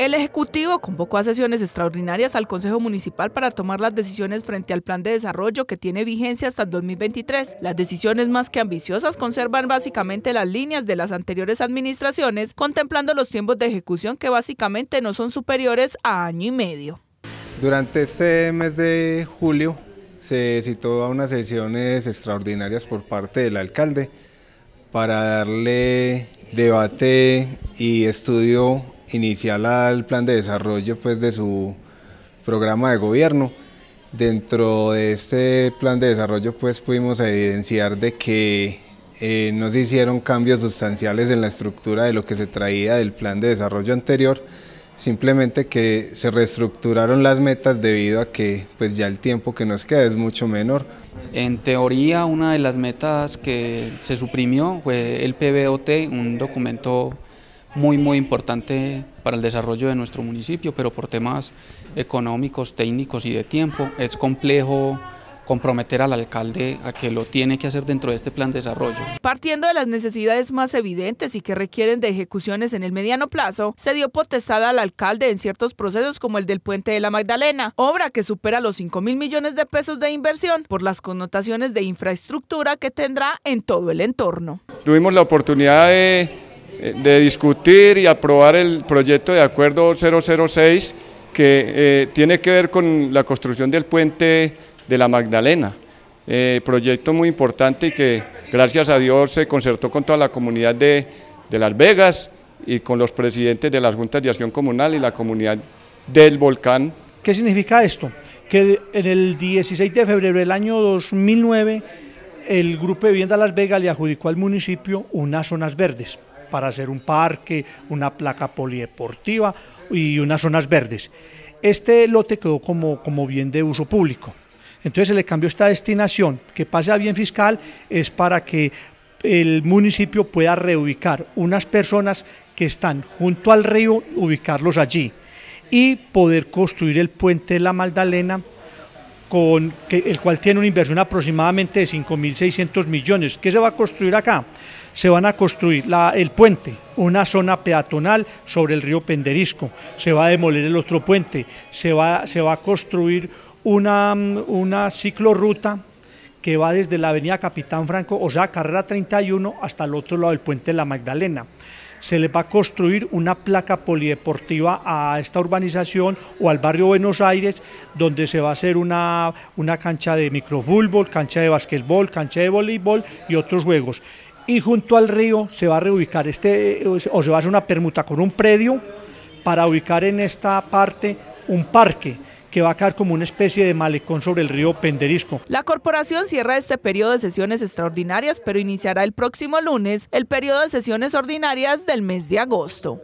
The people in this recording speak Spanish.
El Ejecutivo convocó a sesiones extraordinarias al Consejo Municipal para tomar las decisiones frente al plan de desarrollo que tiene vigencia hasta el 2023. Las decisiones más que ambiciosas conservan básicamente las líneas de las anteriores administraciones, contemplando los tiempos de ejecución que básicamente no son superiores a año y medio. Durante este mes de julio se citó a unas sesiones extraordinarias por parte del alcalde para darle debate y estudio inicial al plan de desarrollo pues, de su programa de gobierno. Dentro de este plan de desarrollo pues, pudimos evidenciar de que eh, no se hicieron cambios sustanciales en la estructura de lo que se traía del plan de desarrollo anterior, simplemente que se reestructuraron las metas debido a que pues, ya el tiempo que nos queda es mucho menor. En teoría, una de las metas que se suprimió fue el PBOT, un documento muy, muy importante para el desarrollo de nuestro municipio, pero por temas económicos, técnicos y de tiempo es complejo comprometer al alcalde a que lo tiene que hacer dentro de este plan de desarrollo. Partiendo de las necesidades más evidentes y que requieren de ejecuciones en el mediano plazo, se dio potestad al alcalde en ciertos procesos como el del puente de la Magdalena, obra que supera los 5 mil millones de pesos de inversión por las connotaciones de infraestructura que tendrá en todo el entorno. Tuvimos la oportunidad de eh, de discutir y aprobar el proyecto de acuerdo 006 que eh, tiene que ver con la construcción del puente de la Magdalena. Eh, proyecto muy importante y que gracias a Dios se concertó con toda la comunidad de, de Las Vegas y con los presidentes de las juntas de acción comunal y la comunidad del volcán. ¿Qué significa esto? Que en el 16 de febrero del año 2009 el Grupo de Vivienda Las Vegas le adjudicó al municipio unas zonas verdes para hacer un parque, una placa polideportiva y unas zonas verdes. Este lote quedó como, como bien de uso público. Entonces se le cambió esta destinación, que pase a bien fiscal, es para que el municipio pueda reubicar unas personas que están junto al río, ubicarlos allí y poder construir el puente de la Magdalena el cual tiene una inversión aproximadamente de 5.600 millones. ¿Qué se va a construir acá? Se van a construir el puente, una zona peatonal sobre el río Penderisco, se va a demoler el otro puente, se va, se va a construir una, una ciclorruta que va desde la avenida Capitán Franco, o sea, carrera 31, hasta el otro lado del puente de la Magdalena se le va a construir una placa polideportiva a esta urbanización o al barrio Buenos Aires, donde se va a hacer una, una cancha de microfútbol, cancha de basquetbol, cancha de voleibol y otros juegos. Y junto al río se va a reubicar este, o se va a hacer una permuta con un predio para ubicar en esta parte un parque que va a caer como una especie de malecón sobre el río Penderisco. La corporación cierra este periodo de sesiones extraordinarias, pero iniciará el próximo lunes el periodo de sesiones ordinarias del mes de agosto.